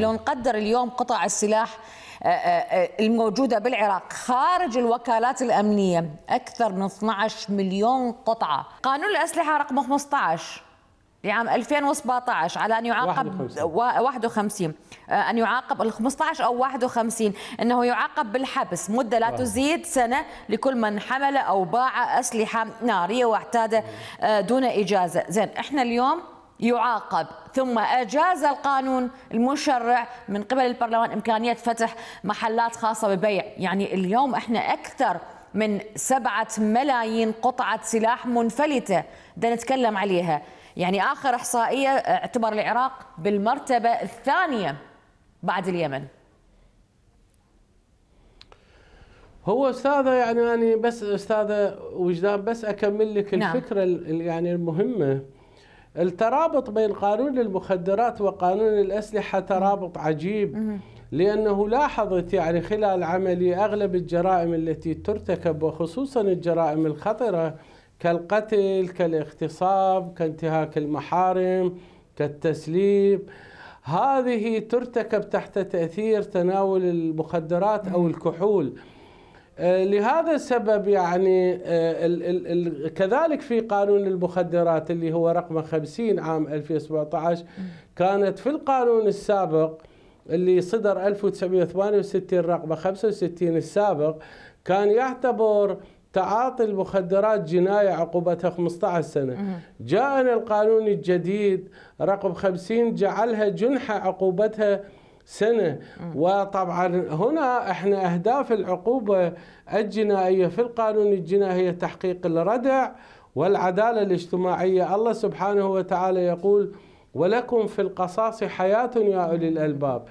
يعني لو نقدر نعم. اليوم قطع السلاح آه، آه، آه، الموجودة بالعراق خارج الوكالات الأمنية أكثر من 12 مليون قطعة قانون الأسلحة رقم 15 لعام 2017 على ان يعاقب 51, 51. ان يعاقب ال 15 او 51 انه يعاقب بالحبس مده لا تزيد سنه لكل من حمل او باع اسلحه ناريه واعتاد دون اجازه، زين احنا اليوم يعاقب ثم أجاز القانون المشرع من قبل البرلمان إمكانية فتح محلات خاصة ببيع يعني اليوم إحنا أكثر من سبعة ملايين قطعة سلاح منفلتة ده نتكلم عليها يعني آخر إحصائية اعتبر العراق بالمرتبة الثانية بعد اليمن هو استاذه يعني انا يعني بس استاذه وجدان بس اكمل لك نعم. الفكره نعم. يعني المهمه الترابط بين قانون المخدرات وقانون الأسلحة ترابط عجيب لأنه لاحظت يعني خلال عملي أغلب الجرائم التي ترتكب وخصوصا الجرائم الخطرة كالقتل كالاغتصاب كانتهاك المحارم كالتسليب هذه ترتكب تحت تأثير تناول المخدرات أو الكحول آه، لهذا السبب يعني آه، كذلك في قانون المخدرات اللي هو رقم 50 عام 2017 كانت في القانون السابق اللي صدر 1968 رقم 65 السابق كان يعتبر تعاطي المخدرات جناية عقوبتها 15 سنة جاءنا القانون الجديد رقم 50 جعلها جنحة عقوبتها سنة وطبعا هنا احنا أهداف العقوبة الجنائية في القانون الجنائي هي تحقيق الردع والعدالة الاجتماعية الله سبحانه وتعالى يقول ولكم في القصاص حياة يا أولي الألباب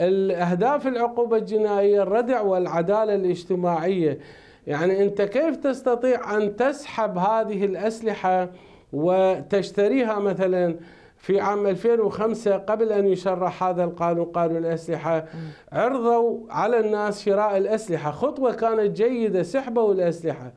الأهداف العقوبة الجنائية الردع والعدالة الاجتماعية يعني أنت كيف تستطيع أن تسحب هذه الأسلحة وتشتريها مثلاً في عام 2005 قبل أن يشرح هذا القانون قانون الأسلحة عرضوا على الناس شراء الأسلحة خطوة كانت جيدة سحبوا الأسلحة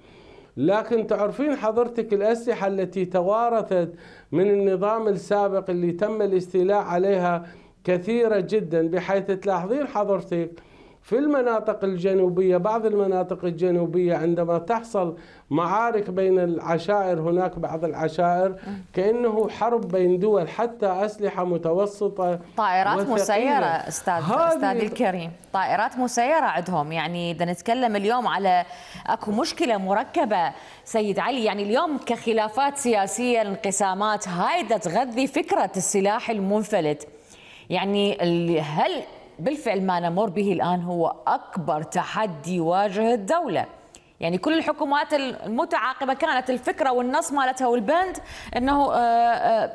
لكن تعرفين حضرتك الأسلحة التي توارثت من النظام السابق اللي تم الاستيلاء عليها كثيرة جدا بحيث تلاحظين حضرتك في المناطق الجنوبية بعض المناطق الجنوبية عندما تحصل معارك بين العشائر هناك بعض العشائر كأنه حرب بين دول حتى أسلحة متوسطة طائرات وثقيلة. مسيرة أستاذ, أستاذ الكريم طائرات مسيرة عندهم يعني إذا نتكلم اليوم على أكو مشكلة مركبة سيد علي يعني اليوم كخلافات سياسية انقسامات هاي تغذي فكرة السلاح المنفلت يعني هل بالفعل ما نمر به الآن هو أكبر تحدي يواجه الدولة يعني كل الحكومات المتعاقبة كانت الفكرة والنص مالتها والبند أنه آه، آه،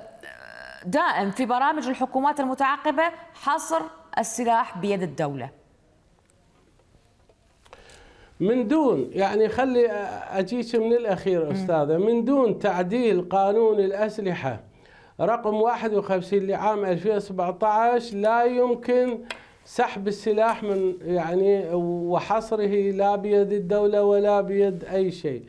دائم في برامج الحكومات المتعاقبة حصر السلاح بيد الدولة من دون يعني خلي أجيك من الأخير أستاذة من دون تعديل قانون الأسلحة رقم 51 لعام 2017 لا يمكن سحب السلاح من يعني وحصره لا بيد الدولة ولا بيد أي شيء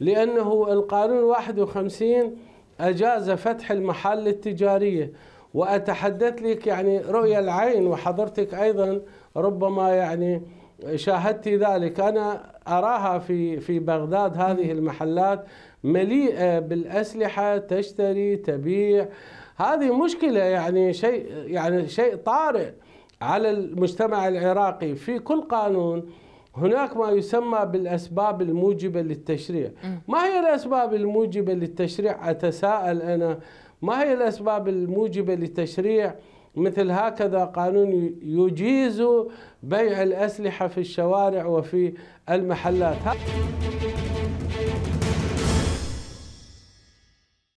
لأنه القانون 51 أجاز فتح المحال التجارية وأتحدث لك يعني رؤية العين وحضرتك أيضا ربما يعني شاهدت ذلك أنا أراها في في بغداد هذه المحلات مليئة بالأسلحة تشتري تبيع هذه مشكلة يعني شيء يعني شيء طارئ على المجتمع العراقي في كل قانون هناك ما يسمى بالأسباب الموجبة للتشريع ما هي الأسباب الموجبة للتشريع أتساءل أنا ما هي الأسباب الموجبة للتشريع مثل هكذا قانون يجيز بيع الأسلحة في الشوارع وفي المحلات